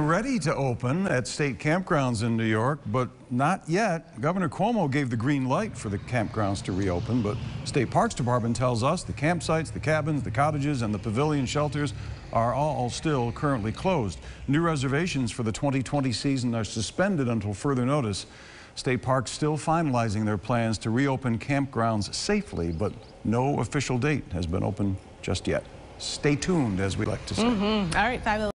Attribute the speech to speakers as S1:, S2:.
S1: Ready to open at state campgrounds in New York, but not yet. Governor Cuomo gave the green light for the campgrounds to reopen, but State Parks Department tells us the campsites, the cabins, the cottages, and the pavilion shelters are all still currently closed. New reservations for the 2020 season are suspended until further notice. State Parks still finalizing their plans to reopen campgrounds safely, but no official date has been opened just yet. Stay tuned, as we like to say.
S2: Mm -hmm. All right, fabulous.